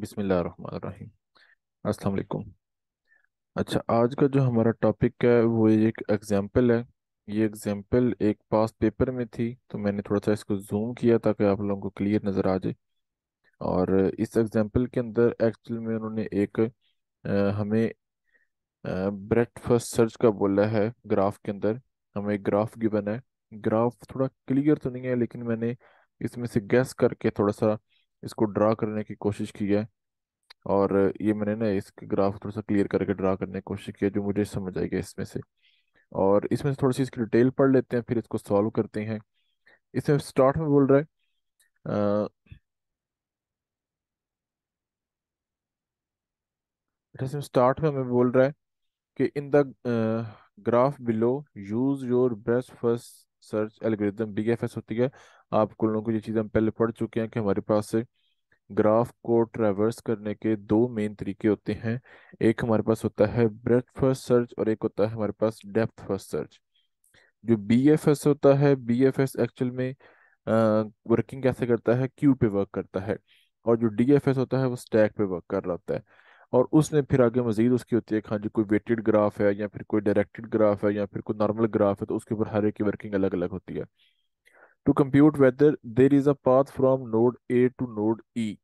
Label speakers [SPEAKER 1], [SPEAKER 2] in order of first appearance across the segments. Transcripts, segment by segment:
[SPEAKER 1] बिसमीम अस्सलाम अच्छा आज का जो हमारा टॉपिक है वो एक एग्जांपल है ये एग्जांपल एक पास पेपर में थी तो मैंने थोड़ा सा इसको जूम किया ताकि आप लोगों को क्लियर नज़र आ जाए और इस एग्जांपल के अंदर एक्चुअल में उन्होंने एक आ, हमें ब्रेकफास्ट सर्च का बोला है ग्राफ के अंदर हमें ग्राफ गिवन है ग्राफ थोड़ा क्लियर तो नहीं है लेकिन मैंने इसमें से गैस करके थोड़ा सा इसको ड्रा करने की कोशिश की है और ये मैंने ना इसके ग्राफ थोड़ा सा क्लियर करके ड्रा करने की कोशिश की है जो मुझे समझ आएगा इसमें से और इसमें से थोड़ी सी इसकी डिटेल पढ़ लेते हैं फिर इसको सॉल्व करते हैं इसमें स्टार्ट में बोल रहा है आ, अच्छा, स्टार्ट में हमें बोल रहा है कि in the graph below use your best first search algorithm big F S होती है आप कुल लोगों को ये चीज़ हम पहले पढ़ चुके हैं कि हमारे पास से ग्राफ को ट्रैवर्स करने के दो मेन तरीके होते हैं एक हमारे पास होता है ब्रेथ फर्स्ट सर्च और एक होता है हमारे पास डेप्थ फर्स्ट सर्च जो बी एफ एस होता है बी एफ एस एक्चुअल में आ, वर्किंग कैसे करता है क्यू पे वर्क करता है और जो डी एफ एस होता है वो स्टैक पे वर्क कर रहा होता है और उसने फिर आगे मजीद उसकी होती है हाँ जी कोई वेटेड ग्राफ है या फिर कोई डायरेक्टेड ग्राफ है या फिर कोई नॉर्मल ग्राफ है तो उसके ऊपर हर एक की वर्किंग अलग अलग होती है to compute whether there is a path from node A to node E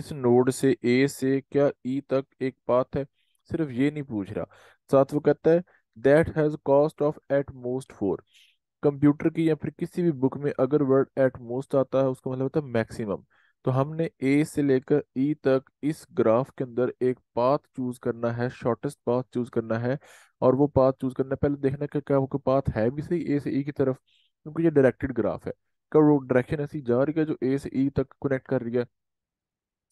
[SPEAKER 1] इस नोड से ए से क्या ई e तक एक पाथ है सिर्फ ये नहीं पूछ रहा साथ वो कहता है that has cost of at most four computer की या फिर किसी भी बुक में अगर वर्ड एट मोस्ट आता है उसका मतलब होता है मैक्सिमम तो हमने ए से लेकर ई e तक इस ग्राफ के अंदर एक पाथ चूज करना है शॉर्टेस्ट पाथ चूज करना है और वो पाथ चूज करना पहले देखना कि क्या वो पाथ है भी सही ए से ई e की तरफ क्योंकि ये डायरेक्टेड ग्राफ है क्या वो डायरेक्शन ऐसी जा रही है जो ए से ई e तक कनेक्ट कर रही है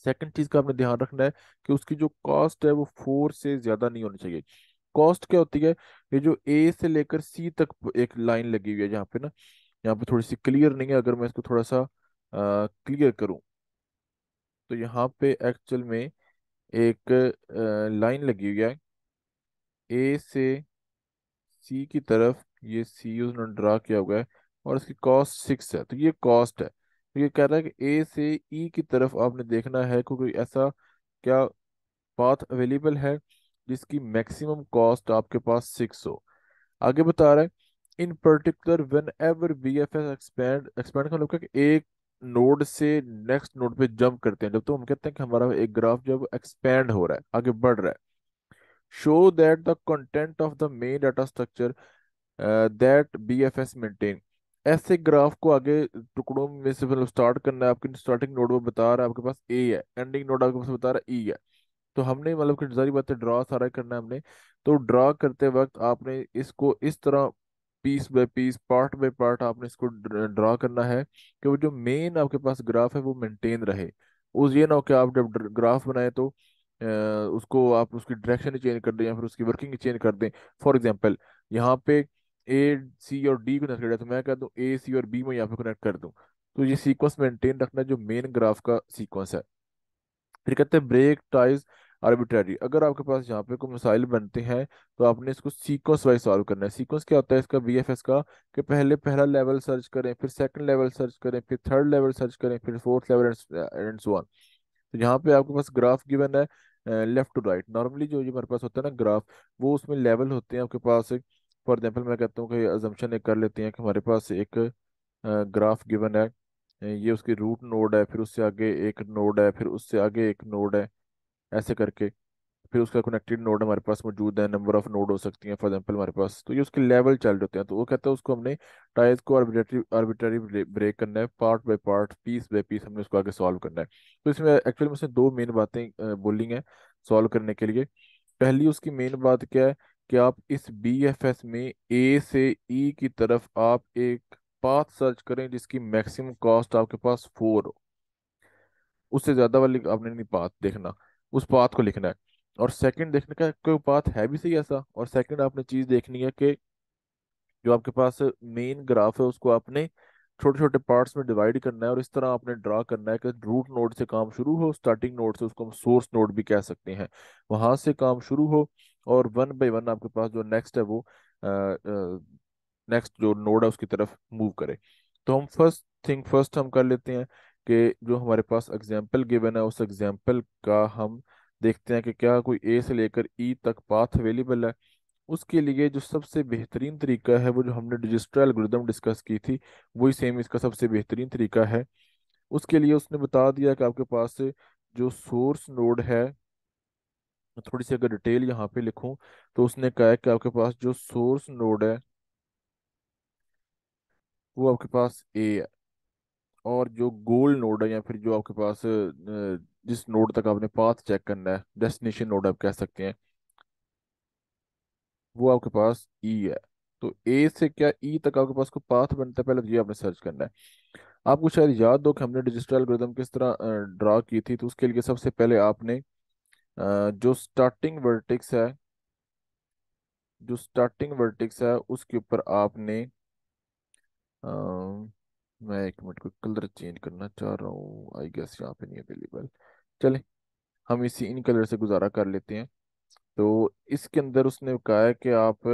[SPEAKER 1] सेकंड चीज का आपने ध्यान रखना है कि उसकी जो कॉस्ट है वो फोर से ज्यादा नहीं होनी चाहिए कॉस्ट क्या होती है ये जो ए से लेकर सी तक एक लाइन लगी हुई है यहाँ पे ना यहाँ पे थोड़ी सी क्लियर नहीं है अगर मैं इसको थोड़ा सा क्लियर करूँ तो यहाँ पे एक्चुअल में एक लाइन लगी हुई है ए से सी की तरफ ये सी उन्होंने ड्रा किया हुआ है और इसकी कॉस्ट सिक्स है तो ये कॉस्ट है तो ये कह रहा है कि ए से ई e की तरफ आपने देखना है को कोई ऐसा क्या पाथ अवेलेबल है जिसकी मैक्सिमम कॉस्ट आपके पास सिक्स हो आगे बता रहा है in particular whenever B F S expand expand का मतलब एक नोड से नेक्स्ट नोड पे जंप करते हैं जब तो हम कहते हैं कि हमारा एक ग्राफ जब एक्सपेंड हो रहा है आगे बढ़ रहा है show that the content of the main data structure that B F S maintain ऐसे ग्राफ को आगे टुकड़ों में से मतलब स्टार्ट करना है आपके स्टार्टिंग नोड वो बता रहा है आपके पास ए है एंडिंग नोड आपके पास बता रहा है ई e है तो हमने मतलब कि सारी बातें ड्रा सारा करना है हमने तो ड्रा करते वक्त आपने इसको इस तरह piece by piece part by part आपने इसको ड्रा करना है कि वो जो मेन आपके पास ग्राफ है वो मेंटेन रहे उस ये ना हो कि आप जब ग्राफ बनाए तो उसको आप उसकी डायरेक्शन चेंज कर दें या फिर उसकी वर्किंग चेंज कर दें फॉर एग्जाम्पल यहाँ पे ए सी और डी कनेक्टेड है तो मैं कह दूँ ए सी और बी में यहाँ पे कनेक्ट कर दूँ तो ये सीक्वेंस मेंटेन रखना जो मेन ग्राफ का सीक्वेंस है फिर कहते हैं ब्रेक टाइज आर्बिट्रेरी अगर आपके पास यहाँ पे कोई मसाइल बनते हैं तो आपने इसको सीक्वेंस वाइज सॉल्व करना है सीक्वेंस क्या होता है इसका बी का कि पहले पहला लेवल सर्च करें फिर सेकेंड लेवल सर्च करें फिर थर्ड लेवल सर्च करें फिर fourth level and so on तो यहाँ पे आपके पास ग्राफ गिवन है लेफ्ट टू राइट नॉर्मली जो हमारे पास होता है ना ग्राफ वो उसमें लेवल होते हैं आपके पास फॉर एग्जाम्पल मैं कहता हूँ कि अजम्पन एक कर लेते हैं कि हमारे पास एक ग्राफ गिवन है ये उसकी रूट नोड है फिर उससे आगे एक नोड है फिर उससे आगे एक नोड है ऐसे करके फिर उसका कनेक्टेड नोड हमारे पास मौजूद है नंबर ऑफ नोड हो सकती हैं फॉर एग्जांपल हमारे पास तो ये उसके लेवल चाइल्ड होते हैं तो वो कहता है उसको हमने टाइल्स को आर्बिट्री आर्बिट्री ब्रेक करना है part by part piece by piece हमने उसको आगे सॉल्व करना है तो इसमें एक्चुअली में उसने दो मेन बातें बोली हैं सॉल्व करने के लिए पहली उसकी मेन बात क्या है कि आप इस बी एफ एस में ए से ई e की तरफ आप एक पाथ सर्च करें जिसकी मैक्सिमम कॉस्ट आपके पास फोर हो उससे ज़्यादा वाली आपने नहीं पाथ देखना उस बात को लिखना है और सेकंड देखने का कोई बात है भी सही ऐसा और सेकंड आपने चीज़ देखनी है कि जो आपके पास मेन ग्राफ है उसको आपने छोटे छोटे पार्ट्स में डिवाइड करना है और इस तरह आपने ड्रा करना है कि रूट नोड से काम शुरू हो स्टार्टिंग नोड से उसको हम सोर्स नोड भी कह सकते हैं वहां से काम शुरू हो और वन बाई वन आपके पास जो नेक्स्ट है वो नेक्स्ट जो नोड है उसकी तरफ मूव करे तो हम फर्स्ट थिंग फर्स्ट हम कर लेते हैं कि जो हमारे पास एग्जाम्पल गिवन है उस एग्जाम्पल का हम देखते हैं कि क्या कोई ए से लेकर ई e तक पाथ अवेलेबल है उसके लिए जो सबसे बेहतरीन तरीका है वो जो हमने डिजिटल एल्गोरिदम डिस्कस की थी वही सेम इसका सबसे बेहतरीन तरीका है उसके लिए उसने बता दिया कि आपके पास जो सोर्स नोड है थोड़ी सी अगर डिटेल यहाँ पे लिखूं तो उसने कहा है कि आपके पास जो सोर्स नोड है वो आपके पास ए है और जो गोल नोड है या फिर जो आपके पास जिस नोड तक आपने पाथ चेक करना है डेस्टिनेशन नोड आप कह सकते हैं वो आपके पास ई e है तो ए से क्या ई e तक आपके पास कोई पाथ बनता है पहले तो ये आपने सर्च करना है आपको शायद याद हो कि हमने डिजिटल एल्गोरिदम किस तरह ड्रा की थी तो उसके लिए सबसे पहले आपने जो स्टार्टिंग वर्टिक्स है जो स्टार्टिंग वर्टिक्स है उसके ऊपर आपने आ, मैं एक मिनट को कलर चेंज करना चाह रहा हूँ आई गेस यहाँ पे नहीं अवेलेबल चले हम इसी इन कलर से गुजारा कर लेते हैं तो इसके अंदर उसने कहा है कि आप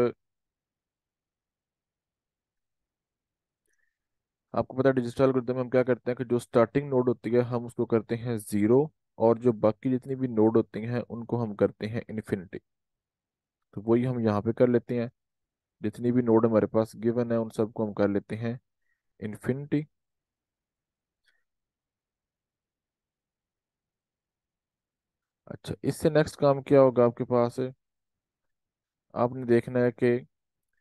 [SPEAKER 1] आपको पता है डिजिटल एल्गोरिथम में हम क्या करते हैं कि जो स्टार्टिंग नोड होती है हम उसको करते हैं ज़ीरो और जो बाकी जितनी भी नोड होती हैं उनको हम करते हैं इन्फिनिटी तो वही हम यहाँ पे कर लेते हैं जितनी भी नोड हमारे पास गिवन है उन सबको हम कर लेते हैं infinity अच्छा इससे नेक्स्ट काम क्या होगा आपके पास है आपने देखना है कि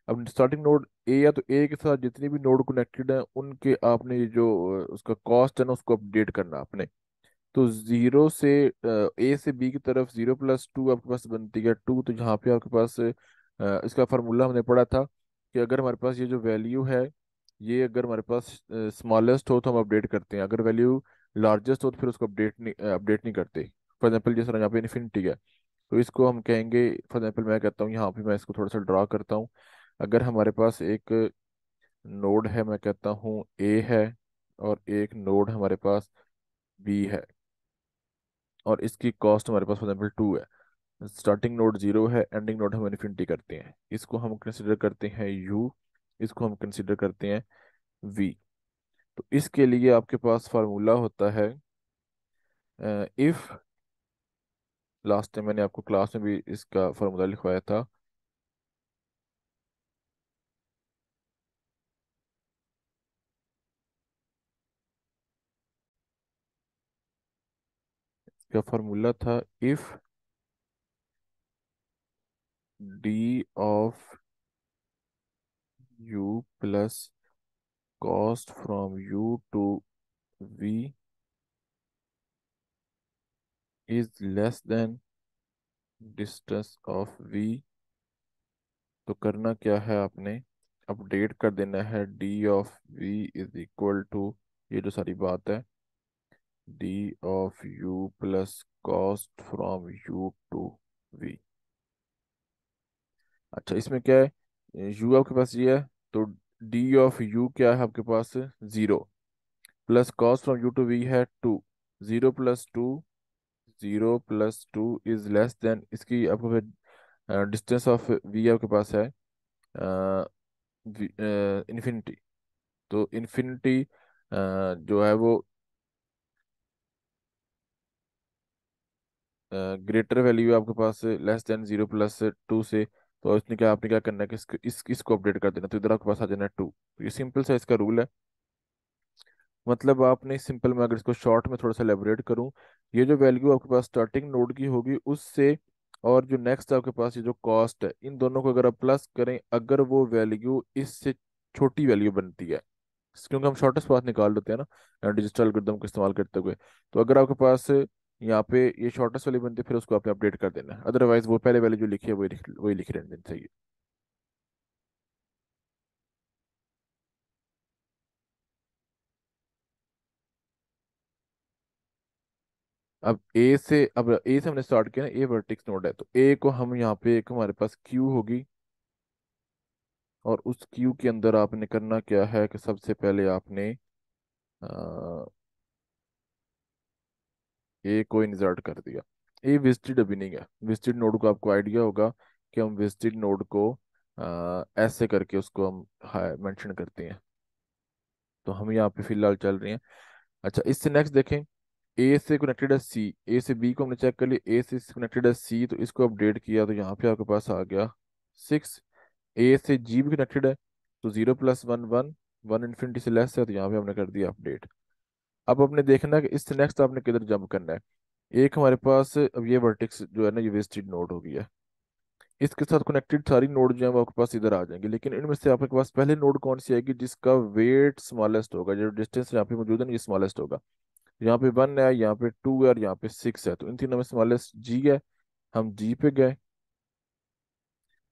[SPEAKER 1] अब स्टार्टिंग नोड ए या तो ए के साथ जितनी भी नोड कनेक्टेड हैं उनके आपने जो उसका कॉस्ट है ना उसको अपडेट करना आपने तो जीरो से ए से बी की तरफ जीरो प्लस टू आपके पास बनती है टू तो यहाँ पे आपके पास इसका फार्मूला हमने पढ़ा था कि अगर हमारे पास ये जो वैल्यू है ये अगर हमारे पास स्मॉलेस्ट हो तो हम अपडेट करते हैं अगर वैल्यू लार्जेस्ट हो तो फिर उसको अपडेट नहीं अपडेट नहीं करते फॉर एग्जाम्पल जैसे यहाँ पे इन्फिनिटी है तो इसको हम कहेंगे फॉर एग्जाम्पल मैं कहता हूँ यहाँ पे मैं इसको थोड़ा सा ड्रा करता हूँ अगर हमारे पास एक नोड है मैं कहता हूँ ए है और एक नोड हमारे पास बी है और इसकी कॉस्ट हमारे पास फॉर एग्जाम्पल टू है स्टार्टिंग नोड जीरो है एंडिंग नोड हम इन्फिनिटी करते हैं इसको हम कंसिडर करते हैं यू इसको हम कंसिडर करते हैं वी तो इसके लिए आपके पास फार्मूला होता है इफ लास्ट टाइम मैंने आपको क्लास में भी इसका फार्मूला लिखवाया था इसका फार्मूला था if D of u plus cost from u to v is less than distance of v तो करना क्या है आपने अपडेट कर देना है d of v is equal to ये जो सारी बात है d of u plus cost from u to v अच्छा इसमें क्या है यू आपके पास ये है तो डी ऑफ यू क्या है आपके पास zero plus cost from u to v है two zero plus two zero plus two is less than इसकी आपको फिर डिस्टेंस ऑफ वी आपके पास है इन्फिनिटी तो इन्फिनिटी जो है वो ग्रेटर वैल्यू आपके पास less than zero plus two से तो इसने क्या आपने क्या करना है कि इसको इस, इसको अपडेट कर देना तो इधर आपके पास आ जाना है टू तो ये सिंपल सा इसका रूल है मतलब आपने सिंपल में अगर इसको शॉर्ट में थोड़ा सा लेबोरेट करूँ ये जो वैल्यू आपके पास स्टार्टिंग नोड की होगी उससे और जो नेक्स्ट आपके पास ये जो कॉस्ट है इन दोनों को अगर आप प्लस करें अगर वो वैल्यू इससे छोटी वैल्यू बनती है क्योंकि हम शॉर्टेस्ट पास निकाल लेते हैं ना डिजिटल गुदम का इस्तेमाल करते हुए तो अगर आपके पास यहाँ पे ये शॉर्टेस्ट वाली बनती है फिर उसको आपने अपडेट कर देना अदरवाइज वो पहले वाले जो लिखी है वही वही लिख रहे हैं चाहिए अब ए से अब ए से हमने स्टार्ट किया ना ए वर्टिक्स नोड है तो ए को हम यहाँ पे एक हमारे पास क्यू होगी और उस क्यू के अंदर आपने करना क्या है कि सबसे पहले आपने आ, ए को इंसर्ट कर दिया ए विजिटेड नहीं है विजिटेड नोड को आपको आइडिया होगा कि हम विजिटेड नोड को आ, ऐसे करके उसको हम मेंशन करते हैं तो हम यहाँ पे फिलहाल चल रहे हैं अच्छा इससे नेक्स्ट देखें ए से कनेक्टेड है सी ए से बी को हमने चेक कर लिया ए से कनेक्टेड है सी तो इसको अपडेट किया तो यहाँ पे आपके पास आ गया सिक्स ए से जी भी कनेक्टेड है तो zero plus one one one infinity से लेस है तो यहाँ पे हमने कर दिया अपडेट अब आपने देखना है कि इससे नेक्स्ट तो आपने किधर जंप करना है एक हमारे पास अब ये वर्टिक्स जो है ना ये वेस्टेड नोड हो गया इसके साथ कनेक्टेड सारी नोड जो है आपके पास इधर आ जाएंगे लेकिन इनमें से आपके पास पहले नोड कौन सी आएगी जिसका वेट स्मॉलेस्ट होगा जो डिस्टेंस यहाँ पे मौजूद है ना ये स्मॉलेस्ट होगा यहाँ पे वन है यहाँ पे टू है और यहाँ पे सिक्स है तो इन तीनों में स्मॉलेस्ट जी है हम जी पे गए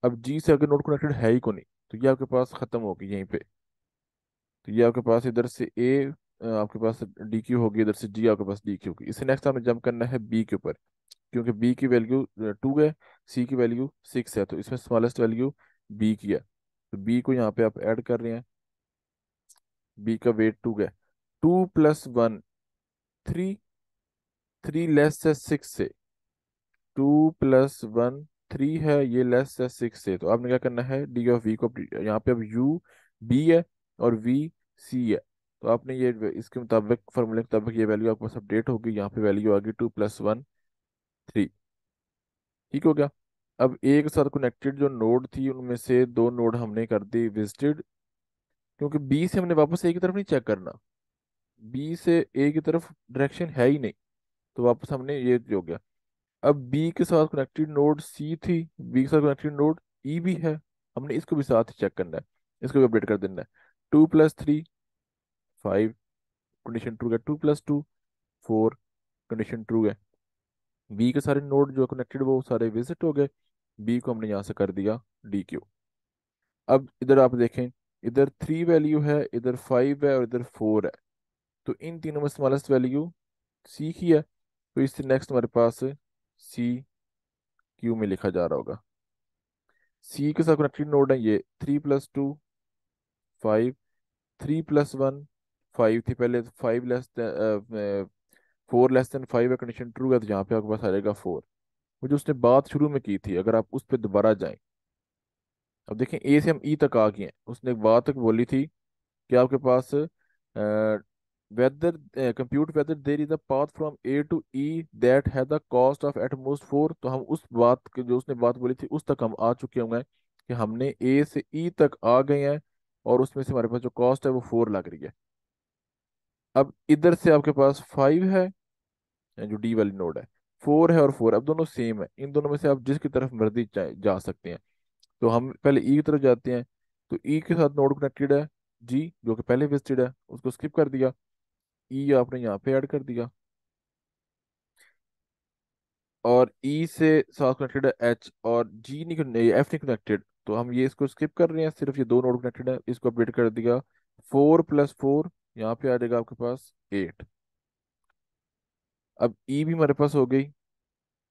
[SPEAKER 1] अब जी से अगर नोड कनेक्टेड है ही को नहीं तो ये आपके पास खत्म होगी यहीं पे तो ये आपके पास इधर से ए आपके पास डी क्यू होगी इधर से जी आपके पास डी क्यू होगी इसे नेक्स्ट हमें जंप करना है बी के ऊपर क्योंकि बी की वैल्यू टू है सी की वैल्यू सिक्स है तो इसमें स्मॉलेस्ट वैल्यू बी की है तो बी को यहाँ पे आप ऐड कर रहे हैं बी का वेट टू है two plus one three three less है सिक्स से टू प्लस वन थ्री है ये लेस है सिक्स से तो आपने क्या करना है डी ऑफ वी को यहाँ पे अब यू बी है और वी सी है तो आपने ये इसके मुताबिक फार्मूले के मुताबिक ये वैल्यू आपके पास अपडेट होगी यहाँ पे वैल्यू आ गई टू प्लस वन थ्री ठीक हो गया अब ए के साथ कनेक्टेड जो नोड थी उनमें से दो नोड हमने कर दी विजिटेड क्योंकि बी से हमने वापस ए की तरफ नहीं चेक करना बी से ए की तरफ डायरेक्शन है ही नहीं तो वापस हमने ये हो गया अब बी के साथ कनेक्टेड नोड सी थी बी के साथ कनेक्टेड नोड ई भी है हमने इसको भी साथ चेक करना है इसको भी अपडेट कर देना है two plus three five condition true गया two plus two four condition true गए बी के सारे नोड जो कनेक्टेड वो सारे विजिट हो गए बी को हमने यहाँ से कर दिया डी क्यू अब इधर आप देखें इधर थ्री वैल्यू है इधर फाइव है और इधर फोर है तो इन तीनों में स्मॉलेस्ट वैल्यू सी की है तो इससे नेक्स्ट हमारे पास सी क्यू में लिखा जा रहा होगा सी के साथ कनेक्टेड नोड है ये three plus two five three plus one five थी पहले five less four less than five है कंडीशन ट्रू है तो यहाँ पे आपके पास आ जाएगा फोर वो जो उसने बात शुरू में की थी अगर आप उस पर दोबारा जाएं अब देखें ए से हम ई e तक आ गए हैं उसने एक बात तक बोली थी कि आपके पास whether compute whether there is the path from A to E that है the cost of at most four तो हम उस बात जो उसने बात बोली थी उस तक हम आ चुके होंगे कि हमने ए से ई e तक आ गए हैं और उसमें से हमारे पास जो कॉस्ट है वो फोर लग रही है अब इधर से आपके पास फाइव है जो डी वाली नोड है फोर है और फोर अब दोनों सेम है इन दोनों में से आप जिसकी तरफ मर्जी जा सकते हैं तो हम पहले ई e की तरफ जाते हैं तो ई e के साथ नोड कनेक्टेड है जी जो कि पहले विजिटेड है उसको स्किप कर दिया ई e आपने यहाँ पे ऐड कर दिया और ई e से साथ कनेक्टेड है एच और जी नहीं एफ नहीं कनेक्टेड तो हम ये इसको स्किप कर रहे हैं सिर्फ ये दो नोड कनेक्टेड है इसको अपडेट कर दिया फोर प्लस फोर यहाँ पे आ जाएगा आपके पास एट अब ई e भी हमारे पास हो गई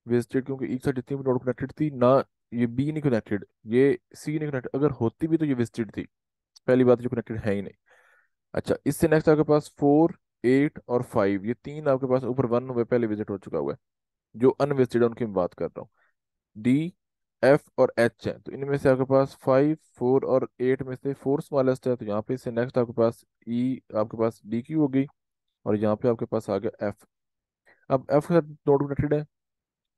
[SPEAKER 1] वेस्टेड क्योंकि ई e के साथ जितनी भी नोड कनेक्टेड थी ना ये बी नहीं कनेक्टेड ये सी नहीं कनेक्टेड अगर होती भी तो ये वेस्टेड थी पहली बात जो कनेक्टेड है ही नहीं अच्छा इससे नेक्स्ट आपके पास फोर एट और फाइव ये तीन आपके पास ऊपर वन हुए पहले विजिट हो चुका हुआ है जो अनवेस्टेड है उनकी मैं बात कर रहा हूँ डी एफ और एच है तो इनमें से आपके पास फाइव फोर और एट में से फोर स्मॉलेस्ट है तो यहाँ पे से नेक्स्ट आपके पास ई e, आपके पास डी क्यू हो गई और यहाँ पे आपके पास आ गया एफ अब एफ के साथ नोट कनेक्टेड है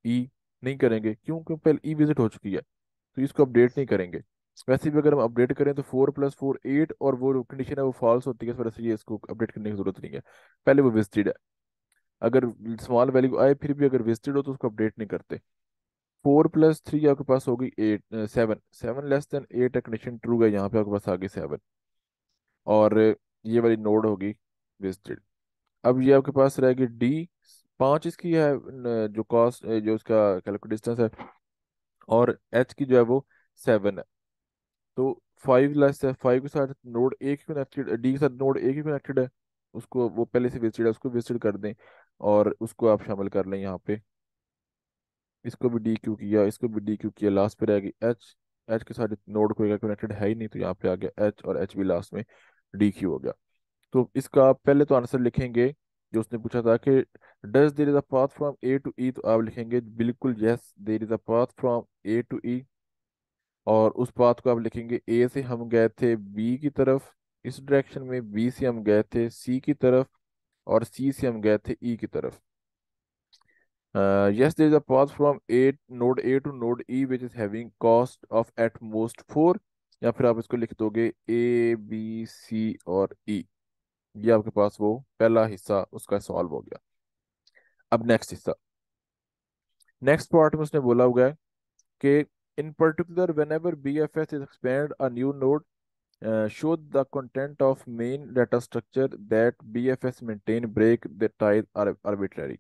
[SPEAKER 1] ई e, नहीं करेंगे क्यों क्योंकि पहले ई e विजिट हो चुकी है तो इसको अपडेट नहीं करेंगे वैसे भी अगर हम अपडेट करें तो फोर प्लस फोर एट और वो कंडीशन है वो फॉल्स होती है इस वजह से ये इसको अपडेट करने की जरूरत नहीं है पहले वो विजिटेड है अगर स्मॉल वैल्यू आए फिर भी अगर विजिटेड हो तो उसको अपडेट नहीं करते फोर प्लस थ्री आपके पास होगी eight seven seven less than eight है कंडीशन ट्रू है यहाँ पे आपके पास आ गई सेवन और ये वाली नोड होगी विजिटेड अब ये आपके पास रहेगी डी पाँच इसकी है जो कॉस्ट जो उसका कैलकुलेट डिस्टेंस है और एच की जो है वो सेवन है तो फाइव लेस है फाइव के साथ नोड ए की कनेक्टेड डी के साथ नोड ए की कनेक्टेड है उसको वो पहले से विजिटेड है उसको विजिटेड कर दें और उसको आप शामिल कर लें यहाँ पे इसको भी डी क्यू किया इसको भी डी क्यू किया लास्ट पे गई एच एच के साथ नोड कोई कनेक्टेड है ही नहीं तो यहाँ पे आ गया एच और एच भी लास्ट में डी क्यू हो गया तो इसका पहले तो आंसर लिखेंगे जो उसने पूछा था कि does there is a path from A to E तो आप लिखेंगे बिल्कुल जैस there is a path from A to E और उस पाथ को आप लिखेंगे ए से हम गए थे बी की तरफ इस डायरेक्शन में बी से हम गए थे सी की तरफ और सी से हम गए थे ई e की तरफ Uh, yes, there is a path from A node A to node E which is having cost of at most four या फिर आप इसको लिख दोगे ए बी सी और ई e. ये आपके पास वो पहला हिस्सा उसका सॉल्व हो गया अब नेक्स्ट हिस्सा नेक्स्ट पार्ट में उसने बोला हुआ है कि in particular whenever B F S is expand a new node show the content of main data structure that BFS maintain break the ties are arbitrary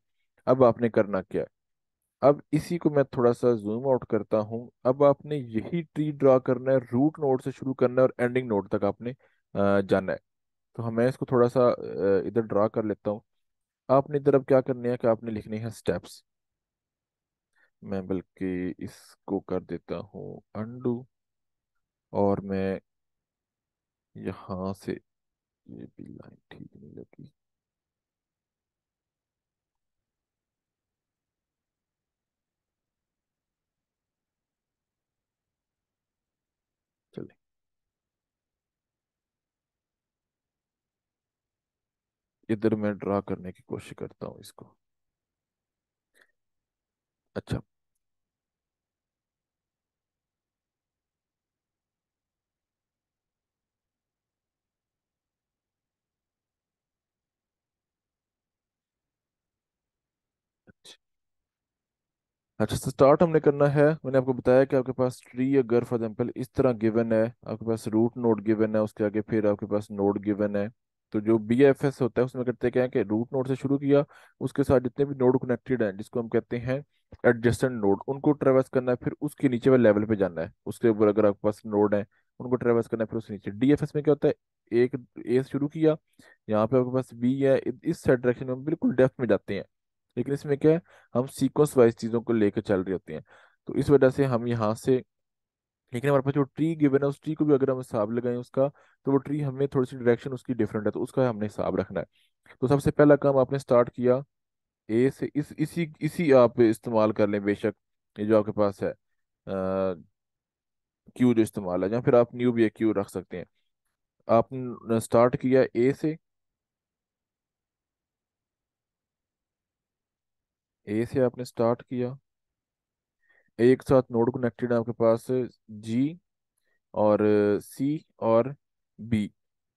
[SPEAKER 1] अब आपने करना क्या अब इसी को मैं थोड़ा सा जूम आउट करता हूँ अब आपने यही ट्री ड्रा करना है रूट नोड से शुरू करना है और एंडिंग नोड तक आपने जाना है तो हमें हाँ, इसको थोड़ा सा इधर ड्रा कर लेता हूँ आपने इधर अब क्या करने है कि आपने लिखनी है स्टेप्स मैं बल्कि इसको कर देता हूँ अंडू और मैं यहाँ से ये भी लाइन ठीक नहीं लगी इधर मैं ड्रा करने की कोशिश करता हूँ इसको अच्छा अच्छा स्टार्ट तो हमने करना है मैंने आपको बताया कि आपके पास ट्री अगर फॉर एग्जांपल इस तरह गिवन है आपके पास रूट नोड गिवन है उसके आगे फिर आपके पास नोड गिवन है तो जो बी एफ एस होता है उसमें करते क्या है कि रूट नोड से शुरू किया उसके साथ जितने भी नोड कनेक्टेड हैं जिसको हम कहते हैं एडजस्टेंट नोड उनको ट्रेवल्स करना है फिर उसके नीचे वाले लेवल पे जाना है उसके ऊपर अगर आपके पास नोड है उनको ट्रेवल्स करना है फिर उसके नीचे डी में क्या होता है एक ए शुरू किया यहाँ पे आपके पास बी है इस साइड डायरेक्शन में बिल्कुल डेप्थ में जाते हैं लेकिन इसमें क्या है हम सीक्वेंस वाइज चीज़ों को लेकर चल रहे होते हैं तो इस वजह से हम यहाँ से लेकिन हमारे पास जो ट्री गिवन है उस ट्री को भी अगर हम हिसाब लगाएं उसका तो वो ट्री हमें थोड़ी सी डायरेक्शन उसकी डिफरेंट है तो उसका हमने हिसाब रखना है तो सबसे पहला काम आपने स्टार्ट किया ए से इस इसी इसी आप इस्तेमाल कर लें बेशक ये जो आपके पास है क्यू जो इस्तेमाल है या फिर आप न्यू भी एक क्यू रख सकते हैं आपने स्टार्ट किया ए से ए से आपने स्टार्ट किया एक साथ नोड कनेक्टेड है आपके पास जी और सी और बी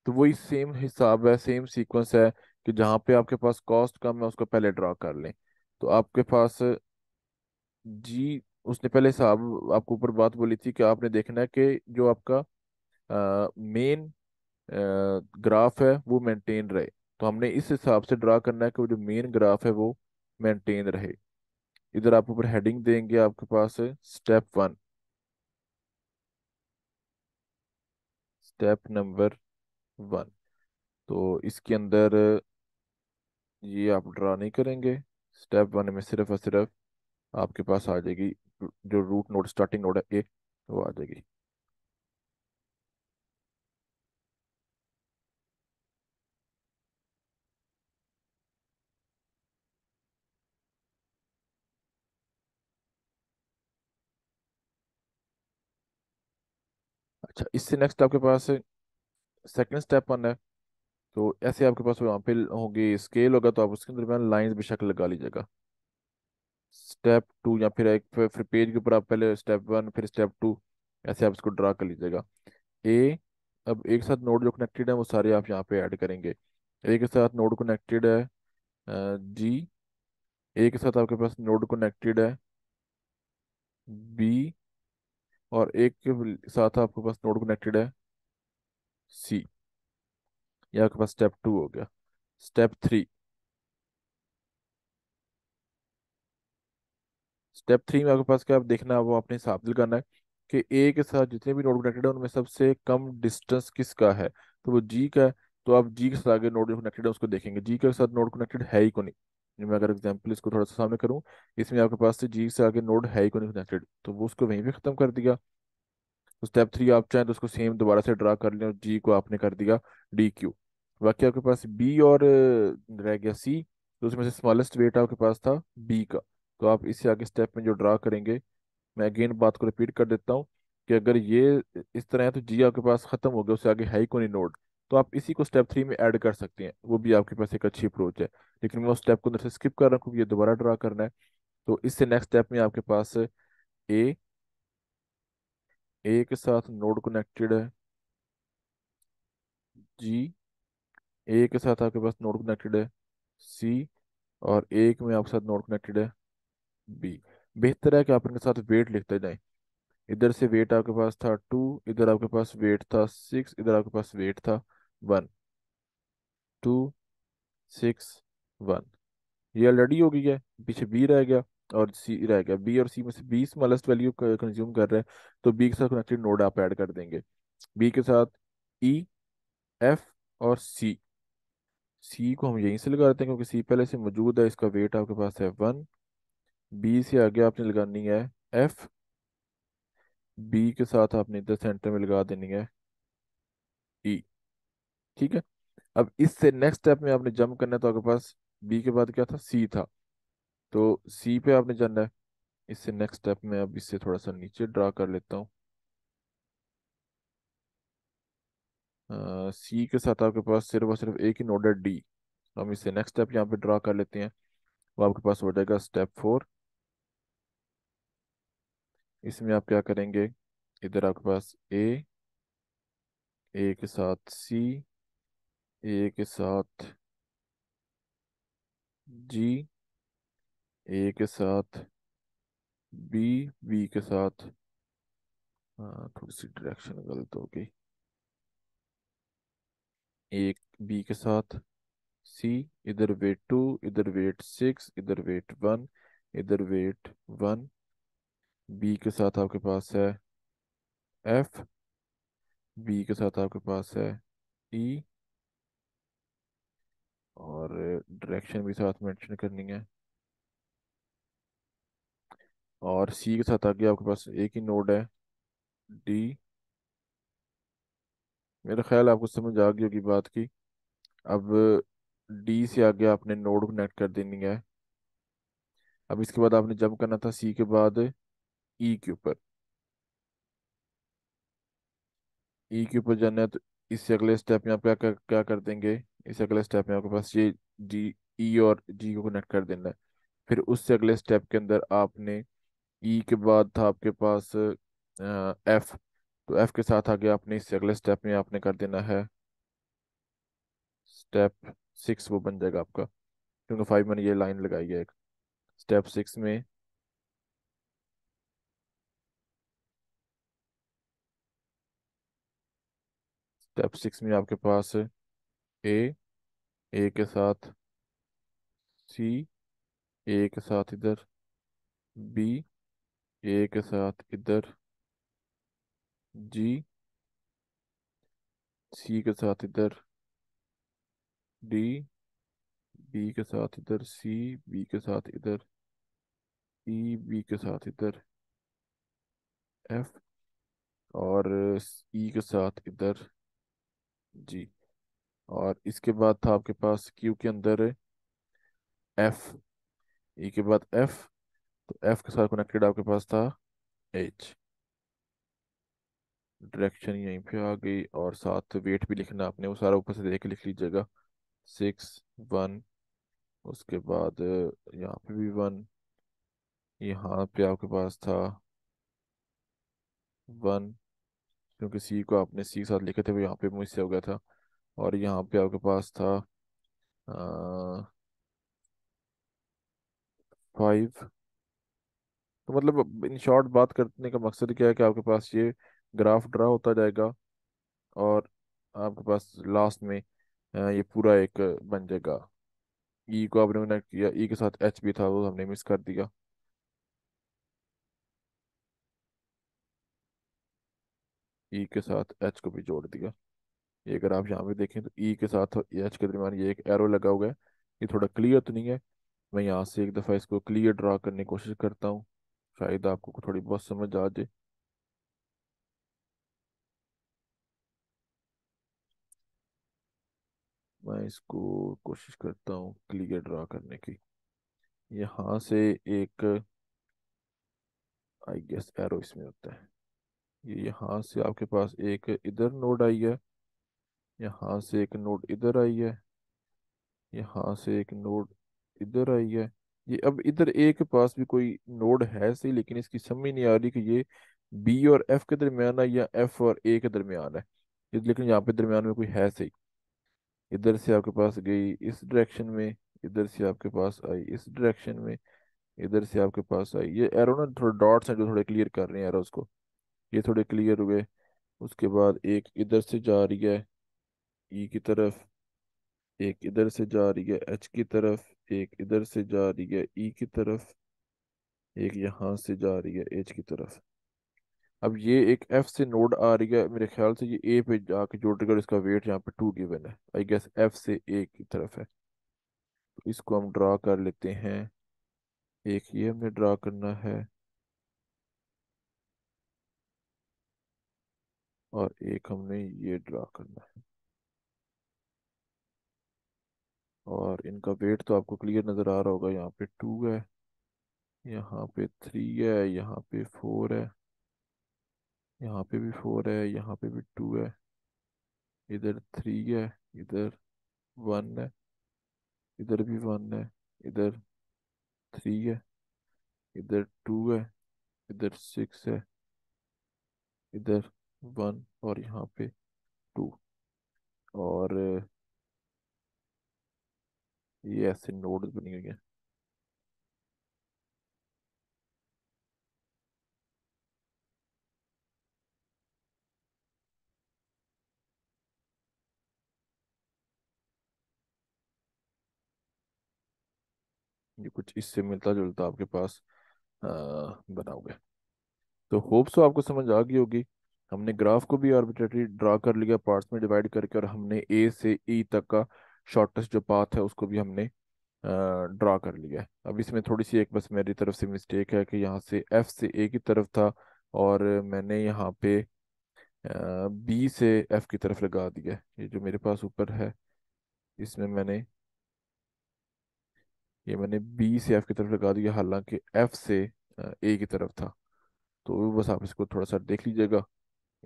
[SPEAKER 1] तो वही सेम हिसाब है सेम सीक्वेंस है कि जहाँ पे आपके पास कॉस्ट कम है उसको पहले ड्रा कर लें तो आपके पास जी उसने पहले हिसाब आपको ऊपर बात बोली थी कि आपने देखना है कि जो आपका मेन ग्राफ है वो मेंटेन रहे तो हमने इस हिसाब से ड्रा करना है कि वो जो मेन ग्राफ है वो मेंटेन रहे इधर आप ऊपर हेडिंग देंगे आपके पास है step one step number one तो इसके अंदर ये आप ड्रा नहीं करेंगे स्टेप वन में सिर्फ और सिर्फ आपके पास आ जाएगी जो रूट नोड स्टार्टिंग नोड है ए वो आ जाएगी अच्छा इससे नेक्स्ट आपके पास सेकंड स्टेप वन है तो ऐसे आपके पास वहाँ पे होगी स्केल होगा तो आप उसके दरमियान लाइंस भी शक्ल लगा लीजिएगा स्टेप टू या फिर एक फिर पेज के ऊपर आप पहले स्टेप वन फिर स्टेप टू ऐसे आप इसको ड्रा कर लीजिएगा ए अब एक साथ नोड जो कनेक्टेड है वो सारे आप यहाँ पे ऐड करेंगे ए के साथ नोड कनेक्टेड है जी ए के साथ आपके पास नोड कनेक्टेड है बी और एक के साथ आपके पास नोड कनेक्टेड है सी या आपके पास स्टेप टू हो गया स्टेप थ्री स्टेप थ्री में आपके पास क्या आप देखना है वो आपने दिल करना है कि ए के साथ जितने भी नोड कनेक्टेड है उनमें सबसे कम डिस्टेंस किसका है तो वो जी का है तो आप जी के साथ आगे नोड जो कनेक्टेड है उसको देखेंगे जी के साथ नोड कनेक्टेड है ही को नहीं मैं अगर एग्जाम्पल इसको थोड़ा सा सामने करूँ इसमें आपके पास से तो जी से आगे नोड है ही को नहीं कनेक्टेड तो वो उसको वहीं पर ख़त्म कर दिया तो स्टेप थ्री आप चाहें तो उसको सेम दोबारा से ड्रा कर लें और जी को आपने कर दिया डी क्यू बाकी आपके पास बी और रह गया सी तो उसमें से स्मॉलेस्ट वेट आपके पास था बी का तो आप इससे आगे स्टेप में जो ड्रा करेंगे मैं अगेन बात को रिपीट कर देता हूँ कि अगर ये इस तरह है तो जी आपके पास ख़त्म हो गया उससे आगे है ही कोई नोड तो आप इसी को स्टेप थ्री में ऐड कर सकते हैं वो भी आपके पास एक अच्छी अप्रोच है लेकिन मैं उस स्टेप को अंदर से स्किप कर रहा हूँ क्योंकि ये दोबारा ड्रा करना है तो इससे नेक्स्ट स्टेप में आपके पास ए ए के साथ नोड कनेक्टेड है जी ए के साथ आपके पास नोड कनेक्टेड है सी और ए में आपके साथ नोड कनेक्टेड है बी बेहतर है कि आप इनके साथ वेट लिखते जाए इधर से वेट आपके पास था टू इधर आपके पास वेट था सिक्स इधर आपके पास वेट था वन टू सिक्स वन ये ऑलरेडी हो गई है पीछे बी रह गया और सी रह गया बी और सी में से बी स्मॉलेस्ट वैल्यू कंज्यूम कर रहे हैं तो बी के साथ कनेक्टेड नोड आप ऐड कर देंगे बी के साथ ई e, एफ और सी सी को हम यहीं से लगा देते हैं क्योंकि सी पहले से मौजूद है इसका वेट आपके पास है वन बी से आगे आपने लगानी है एफ बी के साथ आपने इधर सेंटर में लगा देनी है ठीक है अब इससे नेक्स्ट स्टेप में आपने जंप करना है तो आपके पास बी के बाद क्या था सी था तो सी पे आपने जाना है इससे नेक्स्ट स्टेप में अब इससे थोड़ा सा नीचे ड्रा कर लेता हूँ सी के साथ आपके पास सिर्फ और सिर्फ एक ही नोड है डी हम इससे नेक्स्ट स्टेप यहाँ पे ड्रा कर लेते हैं वो आपके पास हो जाएगा स्टेप फोर इसमें आप क्या करेंगे इधर आपके पास ए ए के साथ सी ए के साथ जी ए के साथ बी बी के साथ हाँ थोड़ी सी डायरेक्शन गलत हो गई एक बी के साथ सी इधर वेट टू इधर वेट सिक्स इधर वेट वन इधर वेट वन बी के साथ आपके पास है एफ बी के साथ आपके पास है ई e, और डायरेक्शन भी साथ मेंशन करनी है और सी के साथ आगे आपके पास एक ही नोड है डी मेरा ख्याल आपको समझ आ गई होगी बात की अब डी से आगे आपने नोड कनेक्ट कर देनी है अब इसके बाद आपने जंप करना था सी के बाद ई e के ऊपर ई e के ऊपर जाना है तो इससे अगले स्टेप में आप क्या क्या, क्या कर देंगे इस अगले स्टेप में आपके पास ये डी ई e और जी को कनेक्ट कर देना है फिर उससे अगले स्टेप के अंदर आपने ई e के बाद था आपके पास एफ तो एफ के साथ आगे आपने इससे अगले स्टेप में आपने कर देना है स्टेप सिक्स वो बन जाएगा आपका क्योंकि फाइव मैंने ये लाइन लगाई है एक स्टेप सिक्स में स्टेप सिक्स में आपके पास ए ए के साथ सी ए के साथ इधर बी ए के साथ इधर जी सी के साथ इधर डी बी के साथ इधर सी बी के साथ इधर ई बी के साथ इधर एफ और ई के साथ इधर जी और इसके बाद था आपके पास क्यू के अंदर एफ ई e के बाद एफ तो एफ के साथ कनेक्टेड आपके पास था एच डायरेक्शन यहीं पे आ गई और साथ वेट भी लिखना आपने वो सारा ऊपर से देख लिख लीजिएगा सिक्स वन उसके बाद यहाँ पे भी वन यहाँ पे आपके पास था वन क्योंकि सी को आपने सी के साथ लिखे थे वो यहाँ पे मुझसे हो गया था और यहाँ पे आपके पास था फाइव तो मतलब इन शॉर्ट बात करने का मकसद क्या है कि आपके पास ये ग्राफ ड्रा होता जाएगा और आपके पास लास्ट में ये पूरा एक बन जाएगा ई e को आपने मैंने किया ई e के साथ एच भी था वो हमने मिस कर दिया ई e के साथ एच को भी जोड़ दिया ये अगर आप यहाँ पे देखें तो ई e के साथ एच के दरमियान ये एक एरो लगा हुआ है ये थोड़ा क्लियर तो नहीं है मैं यहाँ से एक दफ़ा इसको क्लियर ड्रा करने की कोशिश करता हूँ शायद आपको थोड़ी बहुत समझ आ जाए मैं इसको कोशिश करता हूँ क्लियर ड्रा करने की यहाँ से एक आई गेस एरो इसमें होता है ये यहाँ से आपके पास एक इधर नोड आई है यहाँ से एक नोड इधर आई है यहाँ से एक नोड इधर आई है ये अब इधर ए के पास भी कोई नोड है सही लेकिन इसकी समझ नहीं आ रही कि ये बी और एफ के दरमियान है या एफ और ए के दरमियान है लेकिन यहाँ पे दरमियान में कोई है सही इधर से आपके पास गई इस डायरेक्शन में इधर से आपके पास आई इस डायरेक्शन में इधर से आपके पास आई ये एरो ना थोड़े डॉट्स हैं जो थोड़े क्लियर कर रहे हैं एरोज को ये थोड़े क्लियर हुए उसके बाद एक इधर से जा रही है ई e की तरफ एक इधर से जा रही है एच की तरफ एक इधर से जा रही है ई e की तरफ एक यहाँ से जा रही है एच की तरफ अब ये एक एफ से नोड आ रही है मेरे ख्याल से ये ए पे जाके जुड़ इसका वेट यहाँ पे टू गिवन है आई गेस एफ से ए की तरफ है तो इसको हम ड्रा कर लेते हैं एक ये हमने ड्रा करना है और एक हमने ये ड्रा करना है और इनका वेट तो आपको क्लियर नज़र आ रहा होगा यहाँ पे टू है यहाँ पे थ्री है यहाँ पे फोर है यहाँ पे भी फोर है यहाँ पे भी टू है इधर थ्री है इधर वन है इधर भी वन है इधर थ्री है इधर टू है इधर सिक्स है इधर वन और यहाँ पे टू और ये ऐसे नोड बनी हुई है ये कुछ इससे मिलता जुलता आपके पास बनाओगे तो होप्स आपको समझ आ गई होगी हमने ग्राफ को भी आर्बिट्रेटरी ड्रा कर लिया पार्ट्स में डिवाइड करके और हमने ए से ई e तक का शॉर्टेस्ट जो पाथ है उसको भी हमने ड्रा कर लिया है अब इसमें थोड़ी सी एक बस मेरी तरफ से मिस्टेक है कि यहाँ से एफ से ए की तरफ था और मैंने यहाँ पे बी से एफ की तरफ लगा दिया ये जो मेरे पास ऊपर है इसमें मैंने ये मैंने बी से एफ की तरफ लगा दिया हालांकि एफ से ए की तरफ था तो बस आप इसको थोड़ा सा देख लीजिएगा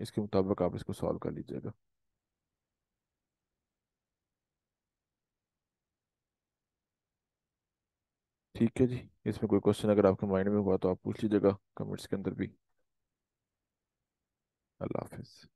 [SPEAKER 1] इसके मुताबिक आप इसको सॉल्व कर लीजिएगा ठीक है जी इसमें कोई क्वेश्चन अगर आपके माइंड में हुआ तो आप पूछ लीजिएगा कमेंट्स के अंदर भी अल्लाह हाफिज़